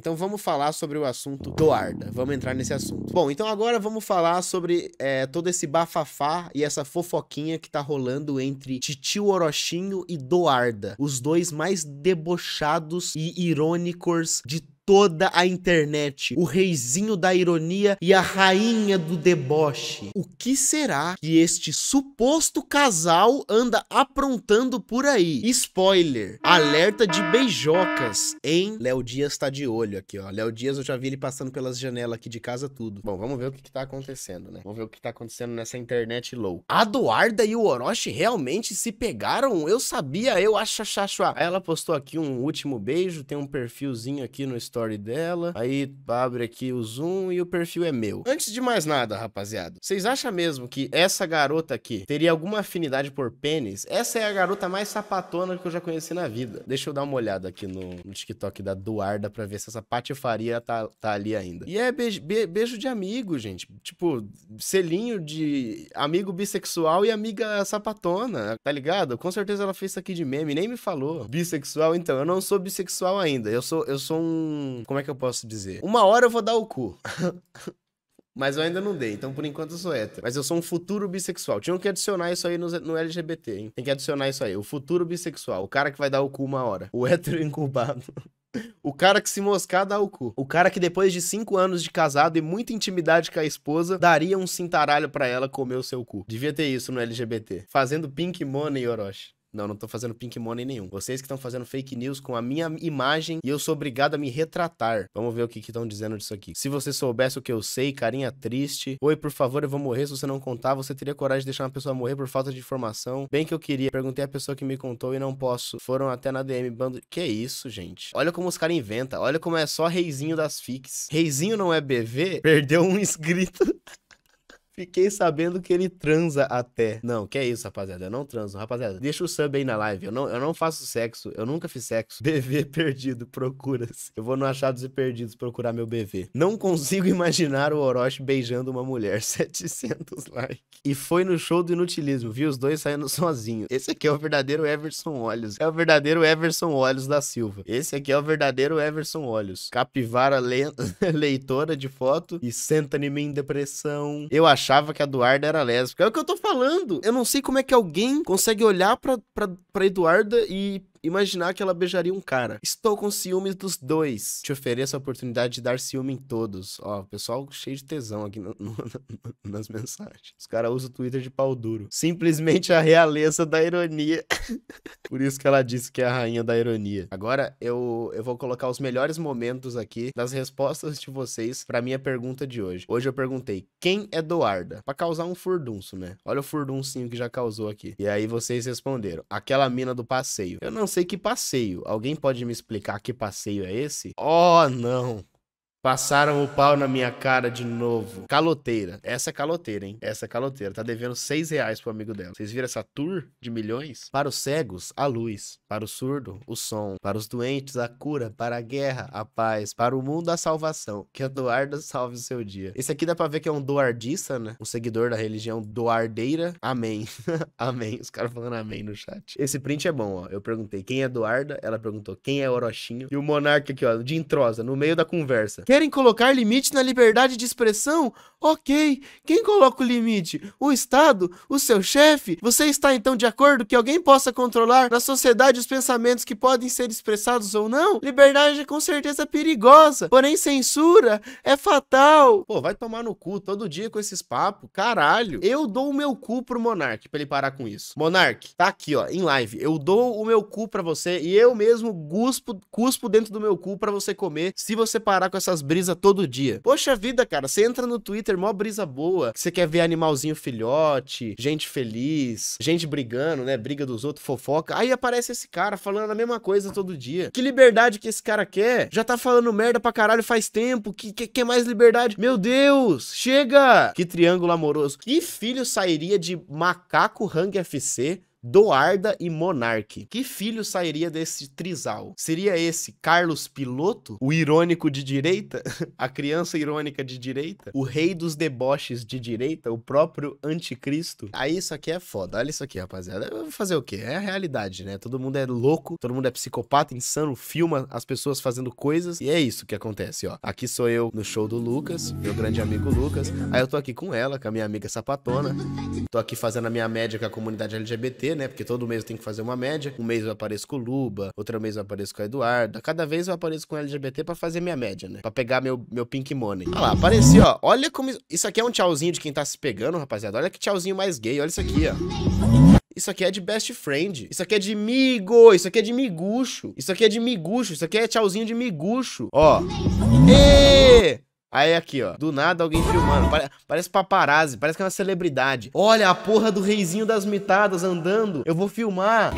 Então vamos falar sobre o assunto do Arda. Né? Vamos entrar nesse assunto. Bom, então agora vamos falar sobre é, todo esse bafafá e essa fofoquinha que tá rolando entre Titio Orochinho e Doarda. Os dois mais debochados e irônicos de toda a internet, o reizinho da ironia e a rainha do deboche. O que será que este suposto casal anda aprontando por aí? Spoiler: alerta de beijocas, hein? Léo Dias tá de olho aqui, ó. Léo Dias, eu já vi ele passando pelas janelas aqui de casa, tudo. Bom, vamos ver o que, que tá acontecendo, né? Vamos ver o que tá acontecendo nessa internet low. A Doarda e o Orochi realmente se pegaram? Eu sabia, eu acho, acho, acho. Ela postou aqui um último beijo, tem um perfilzinho aqui no Instagram story dela. Aí abre aqui o zoom e o perfil é meu. Antes de mais nada, rapaziada, vocês acham mesmo que essa garota aqui teria alguma afinidade por pênis? Essa é a garota mais sapatona que eu já conheci na vida. Deixa eu dar uma olhada aqui no, no TikTok da Duarda pra ver se essa patifaria tá, tá ali ainda. E é beijo, be, beijo de amigo, gente. Tipo, selinho de amigo bissexual e amiga sapatona, tá ligado? Com certeza ela fez isso aqui de meme, nem me falou. Bissexual, então, eu não sou bissexual ainda. Eu sou, eu sou um como é que eu posso dizer? Uma hora eu vou dar o cu. Mas eu ainda não dei, então por enquanto eu sou hétero. Mas eu sou um futuro bissexual. Tinha que adicionar isso aí no, no, LGBT, hein? Tem que adicionar isso aí. O futuro bissexual. O cara que vai dar o cu uma hora. O hétero incubado. O cara que se moscar dá o cu. O cara que depois de cinco anos de casado e muita intimidade com a esposa, daria um cintaralho para ela comer o seu cu. Devia ter isso no LGBT. Fazendo Pink Money Orochi. Não, não tô fazendo pink money nenhum. Vocês que estão fazendo fake news com a minha imagem e eu sou obrigado a me retratar. Vamos ver o que estão dizendo disso aqui. Se você soubesse o que eu sei, carinha triste. Oi, por favor, eu vou morrer. Se você não contar, você teria coragem de deixar uma pessoa morrer por falta de informação. Bem que eu queria. Perguntei a pessoa que me contou e não posso. Foram até na DM bando. Que isso, gente? Olha como os caras inventam. Olha como é só reizinho das fics. Reizinho não é BV? Perdeu um inscrito. Fiquei sabendo que ele transa até. Não, que é isso, rapaziada. Eu não transo, rapaziada. Deixa o sub aí na live. Eu não, eu não faço sexo. Eu nunca fiz sexo. BV perdido, procura-se. Eu vou no Achados e Perdidos procurar meu BV. Não consigo imaginar o Orochi beijando uma mulher. 700 likes. E foi no show do Inutilismo. Vi os dois saindo sozinho. Esse aqui é o verdadeiro Everson Olhos. É o verdadeiro Everson Olhos da Silva. Esse aqui é o verdadeiro Everson Olhos. Capivara le... leitora de foto e senta em mim depressão. Eu acho achava que a Eduarda era lésbica. É o que eu tô falando. Eu não sei como é que alguém consegue olhar pra, pra, pra Eduarda e imaginar que ela beijaria um cara. Estou com ciúmes dos dois. Te ofereço a oportunidade de dar ciúme em todos. Ó, pessoal cheio de tesão aqui no, no, no, nas mensagens. Os caras usam o Twitter de pau duro. Simplesmente a realeza da ironia. Por isso que ela disse que é a rainha da ironia. Agora eu, eu vou colocar os melhores momentos aqui das respostas de vocês pra minha pergunta de hoje. Hoje eu perguntei, quem é Doarda? Pra causar um furdunço, né? Olha o furduncinho que já causou aqui. E aí vocês responderam, aquela mina do passeio. Eu não sei que passeio. Alguém pode me explicar que passeio é esse? Oh, não! Passaram o pau na minha cara de novo. Caloteira. Essa é caloteira, hein? Essa é caloteira. Tá devendo seis reais pro amigo dela. Vocês viram essa tour de milhões? Para os cegos, a luz. Para o surdo, o som. Para os doentes, a cura. Para a guerra, a paz. Para o mundo, a salvação. Que Eduardo salve o seu dia. Esse aqui dá pra ver que é um doardista, né? Um seguidor da religião doardeira. Amém. amém. Os caras falando amém no chat. Esse print é bom, ó. Eu perguntei quem é Eduarda. Ela perguntou quem é orochinho. E o monarca aqui, ó, de entrosa, no meio da conversa. Querem colocar limite na liberdade de expressão? Ok. Quem coloca o limite? O Estado? O seu chefe? Você está então de acordo que alguém possa controlar na sociedade os pensamentos que podem ser expressados ou não? Liberdade é com certeza é perigosa, porém censura é fatal. Pô, vai tomar no cu todo dia com esses papos, caralho. Eu dou o meu cu pro Monark pra ele parar com isso. Monark, tá aqui, ó, em live. Eu dou o meu cu pra você e eu mesmo cuspo, cuspo dentro do meu cu pra você comer se você parar com essas umas brisas todo dia. Poxa vida, cara, você entra no Twitter, mó brisa boa, você quer ver animalzinho filhote, gente feliz, gente brigando, né? Briga dos outros, fofoca. Aí aparece esse cara falando a mesma coisa todo dia. Que liberdade que esse cara quer? Já tá falando merda pra caralho faz tempo. Que quer que mais liberdade? Meu Deus, chega! Que triângulo amoroso. Que filho sairia de macaco Hang FC Doarda e Monarque. Que filho sairia desse trisal? Seria esse Carlos Piloto, o irônico de direita, a criança irônica de direita, o rei dos deboches de direita, o próprio anticristo? Aí isso aqui é foda. Olha isso aqui, rapaziada. Eu vou fazer o quê? É a realidade, né? Todo mundo é louco, todo mundo é psicopata, insano, filma as pessoas fazendo coisas e é isso que acontece, ó. Aqui sou eu no show do Lucas, meu grande amigo Lucas. Aí eu tô aqui com ela, com a minha amiga sapatona. Tô aqui fazendo a minha média com a comunidade LGBT né? Porque todo mês eu tenho que fazer uma média. Um mês eu apareço com o Luba, outro mês eu apareço com a Eduarda. Cada vez eu apareço com LGBT para fazer minha média, né? Pra pegar meu, meu pink money. Olha lá, apareci, ó. Olha como... Isso aqui é um tchauzinho de quem tá se pegando, rapaziada. Olha que tchauzinho mais gay. Olha isso aqui, ó. Isso aqui é de best friend. Isso aqui é de migo. Isso aqui é de miguxo. Isso aqui é de miguxo. Isso aqui é tchauzinho de miguxo. Ó. Ei! Aí aqui, ó. Do nada alguém filmando. Pare parece paparazzi, parece que é uma celebridade. Olha a porra do reizinho das mitadas andando. Eu vou filmar.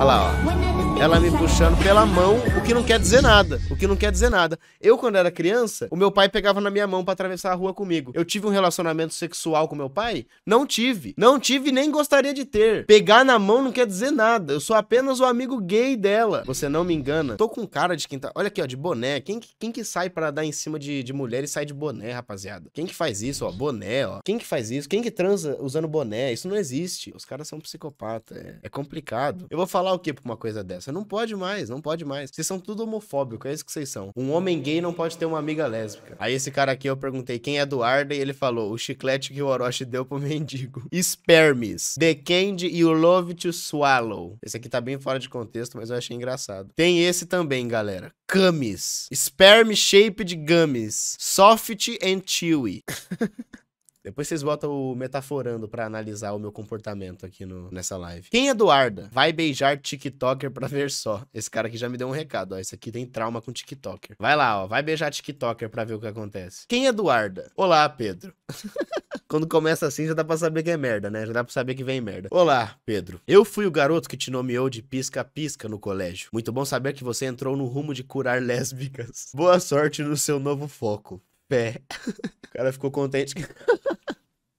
Olha lá, ó ela me puxando pela mão, o que não quer dizer nada. O que não quer dizer nada. Eu, quando era criança, o meu pai pegava na minha mão para atravessar a rua comigo. Eu tive um relacionamento sexual com meu pai? Não tive. Não tive nem gostaria de ter. Pegar na mão não quer dizer nada. Eu sou apenas o amigo gay dela. Você não me engana. Tô com cara de quem tá. Olha aqui, ó, de boné. Quem, quem que sai para dar em cima de, de mulher e sai de boné, rapaziada? Quem que faz isso, ó? Boné, ó. Quem que faz isso? Quem que transa usando boné? Isso não existe. Os caras são psicopatas. É, é complicado. Eu vou falar o que pra uma coisa dessa? Você não pode mais, não pode mais. Vocês são tudo homofóbico, é isso que vocês são. Um homem gay não pode ter uma amiga lésbica. Aí esse cara aqui eu perguntei quem é do e ele falou: o chiclete que o Orochi deu pro mendigo. Spermis. The Candy e o Love to Swallow. Esse aqui tá bem fora de contexto, mas eu achei engraçado. Tem esse também, galera. Camis. Sperm Shaped Gummies. Soft and Chewy. Depois vocês botam o metaforando para analisar o meu comportamento aqui no, nessa live. Quem é Eduarda vai beijar TikToker pra ver só? Esse cara aqui já me deu um recado, ó. Esse aqui tem trauma com TikToker. Vai lá, ó. Vai beijar TikToker pra ver o que acontece. Quem é Eduarda? Olá, Pedro. Quando começa assim, já dá pra saber que é merda, né? Já dá pra saber que vem merda. Olá, Pedro. Eu fui o garoto que te nomeou de pisca-pisca no colégio. Muito bom saber que você entrou no rumo de curar lésbicas. Boa sorte no seu novo foco. Pé. o cara ficou contente.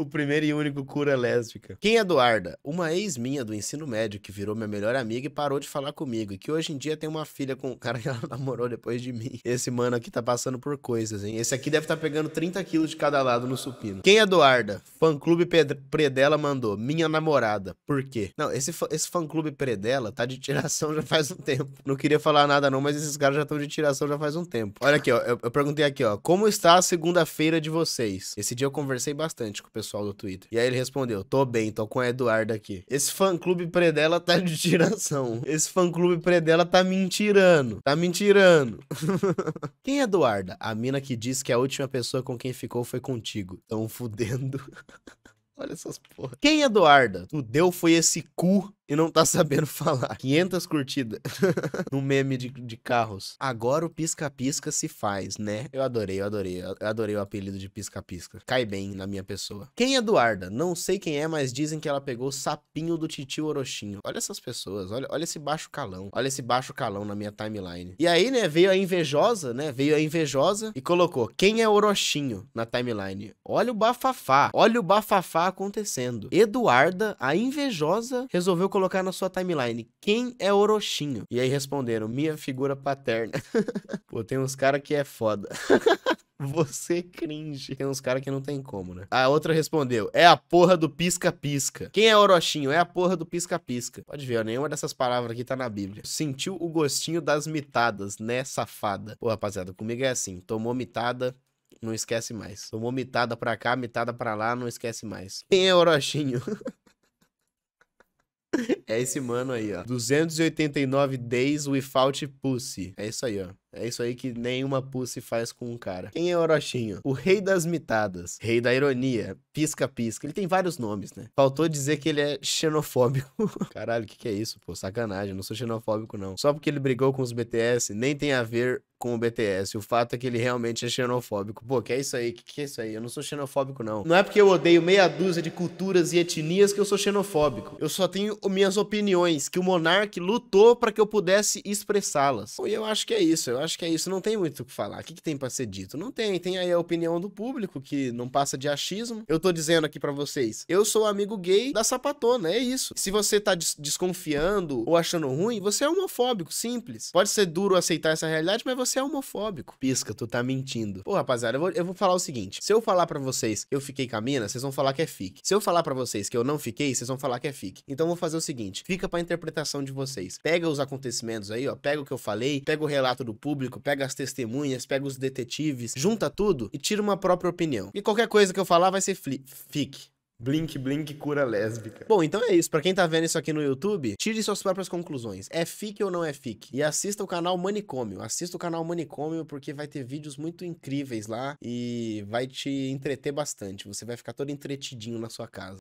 O primeiro e único cura lésbica. Quem é Eduarda? Uma ex minha do ensino médio que virou minha melhor amiga e parou de falar comigo. E que hoje em dia tem uma filha com o cara que ela namorou depois de mim. Esse mano aqui tá passando por coisas, hein? Esse aqui deve estar tá pegando 30 quilos de cada lado no supino. Quem é Eduarda? Fã Clube Pedro Predela mandou. Minha namorada. Por quê? Não, esse, esse fã Clube Predela tá de tiração já faz um tempo. Não queria falar nada não, mas esses caras já estão de tiração já faz um tempo. Olha aqui, ó. Eu, eu perguntei aqui, ó. Como está a segunda-feira de vocês? Esse dia eu conversei bastante com o pessoal pessoal do Twitter. E aí ele respondeu: tô bem, tô com o Eduardo aqui. Esse fã-clube predela tá de tiração. Esse fã-clube predela tá mentirando. Tá mentirando. quem é Eduarda? A mina que diz que a última pessoa com quem ficou foi contigo. Tão fudendo. Olha essas porra. Quem, Eduarda? O deu foi esse cu e não tá sabendo falar. 500 curtidas no meme de, de carros. Agora o pisca-pisca se faz, né? Eu adorei, eu adorei. Eu adorei o apelido de pisca-pisca. Cai bem na minha pessoa. Quem, é Eduarda? Não sei quem é, mas dizem que ela pegou o sapinho do titio Orochinho. Olha essas pessoas, olha, olha esse baixo calão. Olha esse baixo calão na minha timeline. E aí, né, veio a invejosa, né? Veio a invejosa e colocou quem é Orochinho na timeline. Olha o bafafá. Olha o bafafá acontecendo. Eduarda, a invejosa, resolveu colocar na sua timeline quem é Orochinho. E aí responderam: minha figura paterna. Pô, tem uns cara que é foda. Você cringe. Tem uns caras que não tem como, né? A outra respondeu: É a porra do pisca-pisca. Quem é Orochinho? É a porra do pisca-pisca. Pode ver, ó, nenhuma dessas palavras aqui tá na Bíblia. Sentiu o gostinho das mitadas, né, safada? Pô, rapaziada, comigo é assim: tomou mitada, não esquece mais. Tomou mitada pra cá, mitada pra lá, não esquece mais. Quem é Orochinho? é esse mano aí, ó. 289 days without pussy. É isso aí, ó. É isso aí que nenhuma pussy faz com um cara. Quem é Orochinho? O rei das mitadas, rei da ironia, pisca-pisca. Ele tem vários nomes, né? Faltou dizer que ele é xenofóbico. Caralho, o que, que é isso, pô? Sacanagem, eu não sou xenofóbico, não. Só porque ele brigou com os BTS, nem tem a ver com o BTS. O fato é que ele realmente é xenofóbico. Pô, que é isso aí? Que que é isso aí? Eu não sou xenofóbico, não. Não é porque eu odeio meia dúzia de culturas e etnias que eu sou xenofóbico. Eu só tenho minhas opiniões, que o monarca lutou para que eu pudesse expressá-las. E eu acho que é isso. Eu eu acho que é isso. Não tem muito o que falar. O que, que tem para ser dito? Não tem. Tem aí a opinião do público, que não passa de achismo. Eu tô dizendo aqui para vocês, eu sou amigo gay da sapatona, é isso. Se você tá des desconfiando ou achando ruim, você é homofóbico, simples. Pode ser duro aceitar essa realidade, mas você é homofóbico. Pisca, tu tá mentindo. Pô, rapaziada, eu vou, eu vou falar o seguinte. Se eu falar para vocês eu fiquei com a mina, vocês vão falar que é fique. Se eu falar para vocês que eu não fiquei, vocês vão falar que é fique. Então eu vou fazer o seguinte, fica pra interpretação de vocês. Pega os acontecimentos aí, ó, pega o que eu falei, pega o relato do público, público, pega as testemunhas, pega os detetives, junta tudo e tira uma própria opinião. E qualquer coisa que eu falar vai ser fique. Blink Blink cura lésbica. Bom, então é isso. Para quem tá vendo isso aqui no YouTube, tire suas próprias conclusões. É fique ou não é fique? E assista o canal Manicômio. Assista o canal Manicômio porque vai ter vídeos muito incríveis lá e vai te entreter bastante. Você vai ficar todo entretidinho na sua casa.